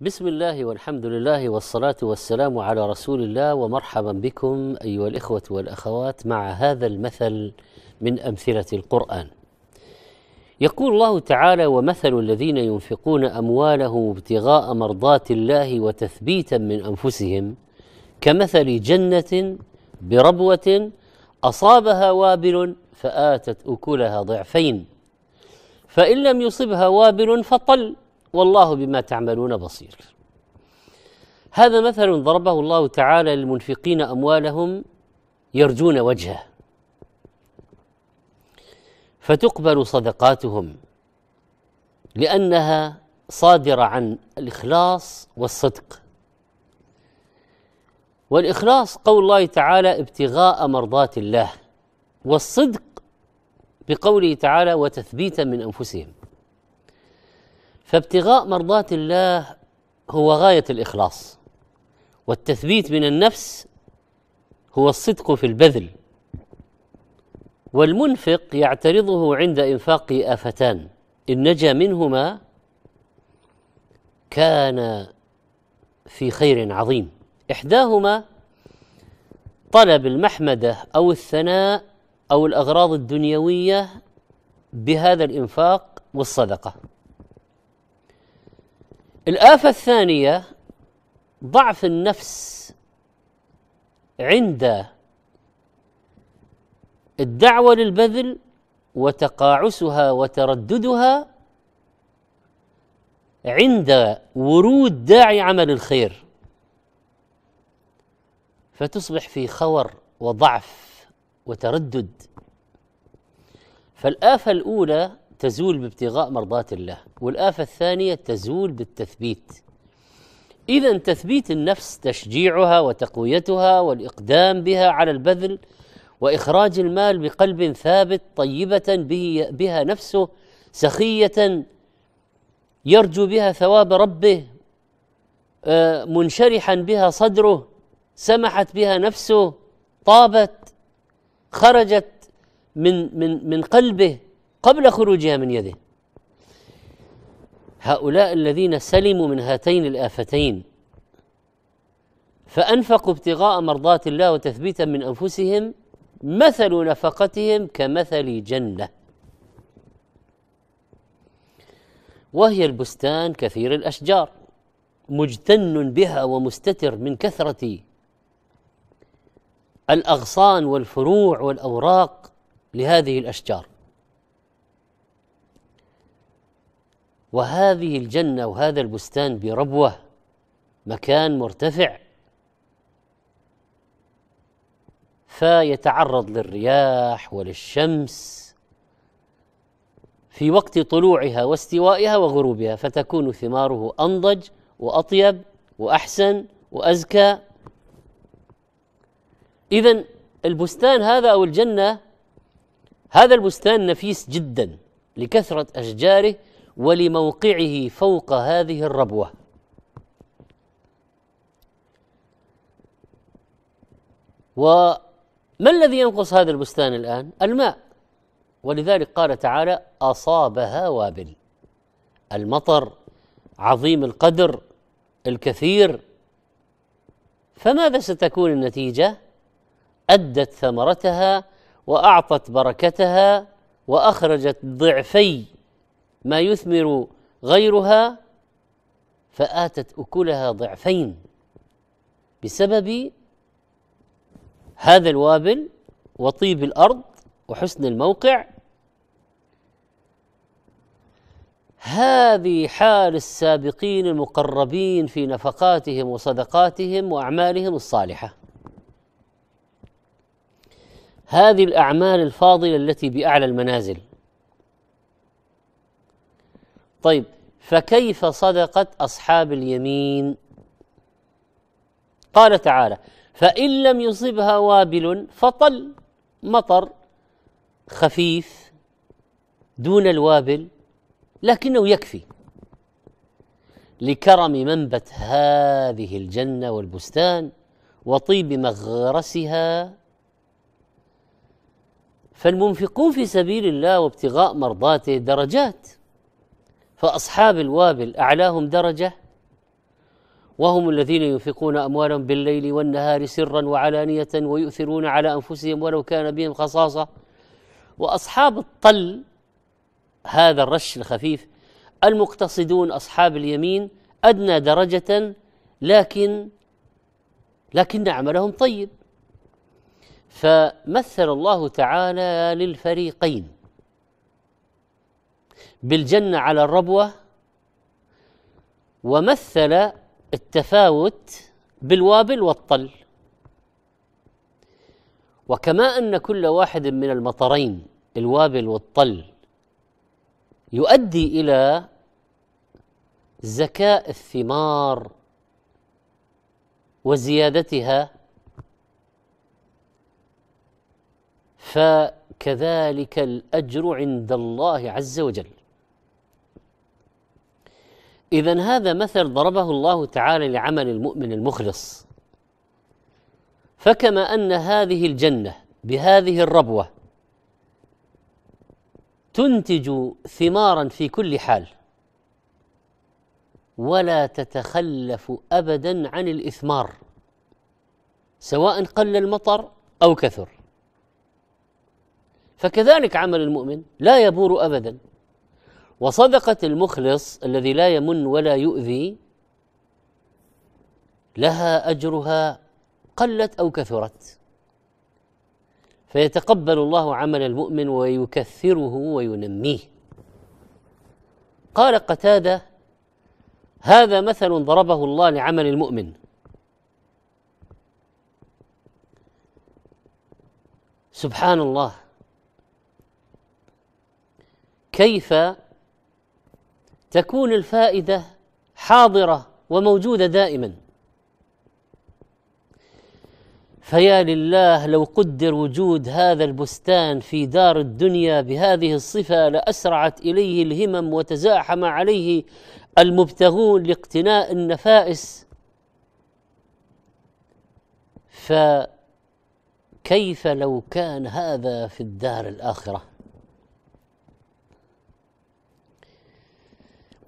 بسم الله والحمد لله والصلاة والسلام على رسول الله ومرحبا بكم أيها الإخوة والأخوات مع هذا المثل من أمثلة القرآن. يقول الله تعالى: ومثل الذين ينفقون أموالهم ابتغاء مرضات الله وتثبيتا من أنفسهم كمثل جنة بربوة أصابها وابل فآتت أكلها ضعفين فإن لم يصبها وابل فطل والله بما تعملون بصير هذا مثل ضربه الله تعالى للمنفقين اموالهم يرجون وجهه فتقبل صدقاتهم لانها صادره عن الاخلاص والصدق والاخلاص قول الله تعالى ابتغاء مرضات الله والصدق بقوله تعالى وتثبيتا من انفسهم فابتغاء مرضاة الله هو غاية الإخلاص والتثبيت من النفس هو الصدق في البذل والمنفق يعترضه عند إنفاق آفتان إن نجا منهما كان في خير عظيم إحداهما طلب المحمدة أو الثناء أو الأغراض الدنيوية بهذا الإنفاق والصدقة الآفة الثانية ضعف النفس عند الدعوة للبذل وتقاعسها وترددها عند ورود داعي عمل الخير فتصبح في خور وضعف وتردد فالآفة الأولى تزول بابتغاء مرضاة الله والآفة الثانية تزول بالتثبيت إذا تثبيت النفس تشجيعها وتقويتها والإقدام بها على البذل وإخراج المال بقلب ثابت طيبة به بها نفسه سخية يرجو بها ثواب ربه آه، منشرحا بها صدره سمحت بها نفسه طابت خرجت من من من قلبه قبل خروجها من يده هؤلاء الذين سلموا من هاتين الآفتين فأنفقوا ابتغاء مرضات الله وتثبيتا من أنفسهم مثل نفقتهم كمثل جنة وهي البستان كثير الأشجار مجتن بها ومستتر من كثرة الأغصان والفروع والأوراق لهذه الأشجار وهذه الجنه وهذا البستان بربوه مكان مرتفع فيتعرض للرياح وللشمس في وقت طلوعها واستوائها وغروبها فتكون ثماره انضج واطيب واحسن وازكى اذا البستان هذا او الجنه هذا البستان نفيس جدا لكثره اشجاره ولموقعه فوق هذه الربوه وما الذي ينقص هذا البستان الان الماء ولذلك قال تعالى اصابها وابل المطر عظيم القدر الكثير فماذا ستكون النتيجه ادت ثمرتها واعطت بركتها واخرجت ضعفي ما يثمر غيرها فآتت أكلها ضعفين بسبب هذا الوابل وطيب الأرض وحسن الموقع هذه حال السابقين المقربين في نفقاتهم وصدقاتهم واعمالهم الصالحه هذه الاعمال الفاضله التي باعلى المنازل طيب فكيف صدقت أصحاب اليمين قال تعالى فإن لم يصبها وابل فطل مطر خفيف دون الوابل لكنه يكفي لكرم منبت هذه الجنة والبستان وطيب مغرسها فالمنفقون في سبيل الله وابتغاء مرضاته درجات فأصحاب الوابل أعلاهم درجة وهم الذين ينفقون أموالهم بالليل والنهار سرا وعلانية ويؤثرون على أنفسهم ولو كان بهم خصاصة وأصحاب الطل هذا الرش الخفيف المقتصدون أصحاب اليمين أدنى درجة لكن لكن عملهم طيب فمثل الله تعالى للفريقين بالجنة على الربوة ومثل التفاوت بالوابل والطل وكما أن كل واحد من المطرين الوابل والطل يؤدي إلى زكاء الثمار وزيادتها فكذلك الاجر عند الله عز وجل إذا هذا مثل ضربه الله تعالى لعمل المؤمن المخلص فكما أن هذه الجنة بهذه الربوة تنتج ثمارا في كل حال ولا تتخلف ابدا عن الاثمار سواء قل المطر او كثر فكذلك عمل المؤمن لا يبور ابدا وصدقة المخلص الذي لا يمن ولا يؤذي لها أجرها قلت أو كثرت فيتقبل الله عمل المؤمن ويكثره وينميه قال قتاده هذا مثل ضربه الله لعمل المؤمن سبحان الله كيف تكون الفائده حاضره وموجوده دائما فيا لله لو قدر وجود هذا البستان في دار الدنيا بهذه الصفه لاسرعت اليه الهمم وتزاحم عليه المبتغون لاقتناء النفائس فكيف لو كان هذا في الدار الاخره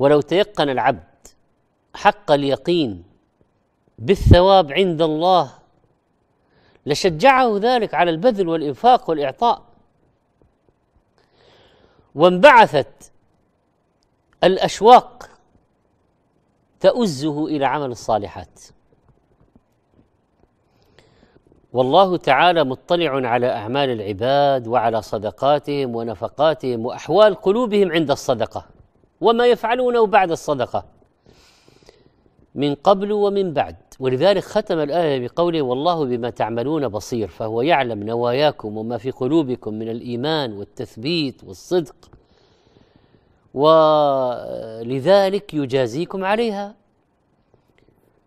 ولو تيقن العبد حق اليقين بالثواب عند الله لشجعه ذلك على البذل والإنفاق والإعطاء وانبعثت الأشواق تؤزه إلى عمل الصالحات والله تعالى مطلع على أعمال العباد وعلى صدقاتهم ونفقاتهم وأحوال قلوبهم عند الصدقة وما يفعلونه بعد الصدقة من قبل ومن بعد ولذلك ختم الآية بقوله والله بما تعملون بصير فهو يعلم نواياكم وما في قلوبكم من الإيمان والتثبيت والصدق ولذلك يجازيكم عليها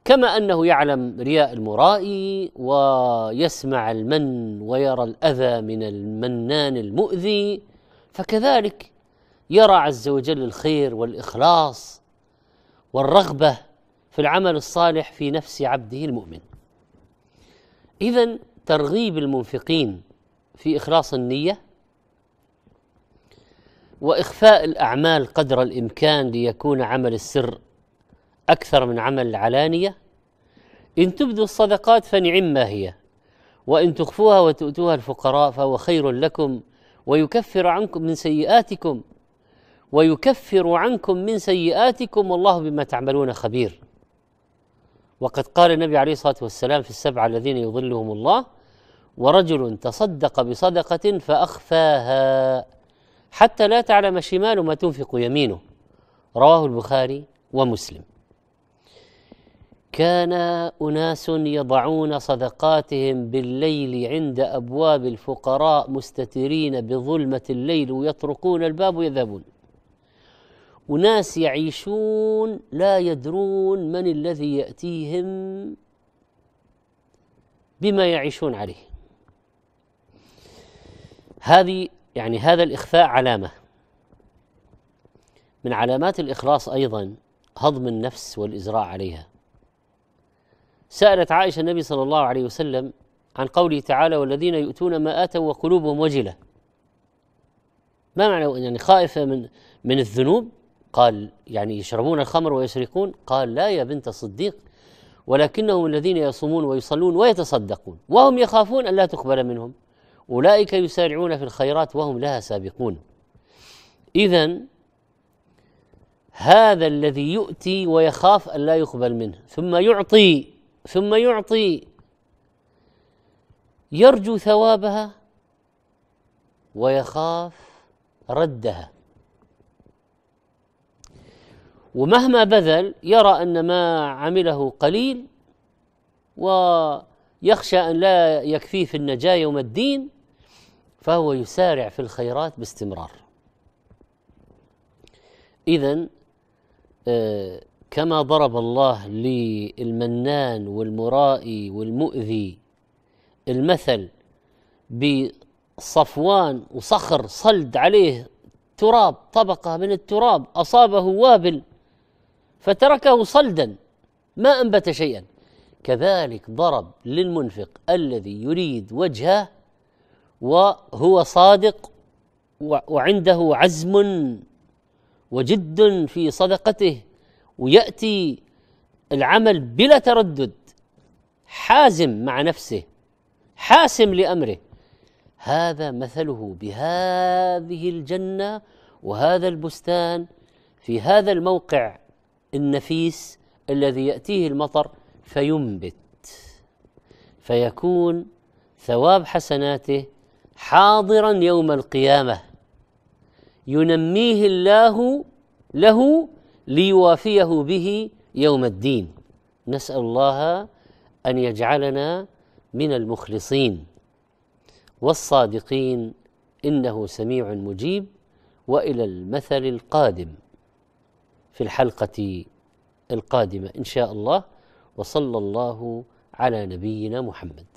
كما انه يعلم رياء المرائي ويسمع المن ويرى الاذى من المنان المؤذي فكذلك يرى عز وجل الخير والاخلاص والرغبه في العمل الصالح في نفس عبده المؤمن اذا ترغيب المنفقين في اخلاص النيه واخفاء الاعمال قدر الامكان ليكون عمل السر اكثر من عمل العلانيه ان تبدوا الصدقات فنعم ما هي وان تخفوها وتؤتوها الفقراء فهو خير لكم ويكفر عنكم من سيئاتكم ويكفر عنكم من سيئاتكم والله بما تعملون خبير وقد قال النبي عليه الصلاه والسلام في السبعه الذين يظلهم الله ورجل تصدق بصدقه فاخفاها حتى لا تعلم شماله ما تنفق يمينه رواه البخاري ومسلم كان اناس يضعون صدقاتهم بالليل عند ابواب الفقراء مستترين بظلمه الليل ويطرقون الباب ويذهبون وناس يعيشون لا يدرون من الذي ياتيهم بما يعيشون عليه هذه يعني هذا الاخفاء علامه من علامات الاخلاص ايضا هضم النفس والازراء عليها سالت عائشه النبي صلى الله عليه وسلم عن قوله تعالى والذين يؤتون ما اتوا وقلوبهم وجله ما معنى يعني خائفه من من الذنوب قال يعني يشربون الخمر ويسرقون قال لا يا بنت الصديق ولكنهم الذين يصومون ويصلون ويتصدقون وهم يخافون ان لا تقبل منهم أولئك يسارعون في الخيرات وهم لها سابقون إذا هذا الذي يؤتي ويخاف ان لا يقبل منه ثم يعطي ثم يعطي يرجو ثوابها ويخاف ردها ومهما بذل يرى ان ما عمله قليل ويخشى ان لا يكفيه في النجاه يوم الدين فهو يسارع في الخيرات باستمرار اذا آه، كما ضرب الله للمنان والمرائي والمؤذي المثل بصفوان وصخر صلد عليه تراب طبقه من التراب اصابه وابل فتركه صلدا ما انبت شيئا كذلك ضرب للمنفق الذي يريد وجهه وهو صادق وعنده عزم وجد في صدقته وياتي العمل بلا تردد حازم مع نفسه حاسم لامره هذا مثله بهذه الجنه وهذا البستان في هذا الموقع النفيس الذي يأتيه المطر فينبت فيكون ثواب حسناته حاضرا يوم القيامه ينميه الله له ليوافيه به يوم الدين نسال الله ان يجعلنا من المخلصين والصادقين انه سميع مجيب والى المثل القادم في الحلقه القادمه ان شاء الله وصلى الله على نبينا محمد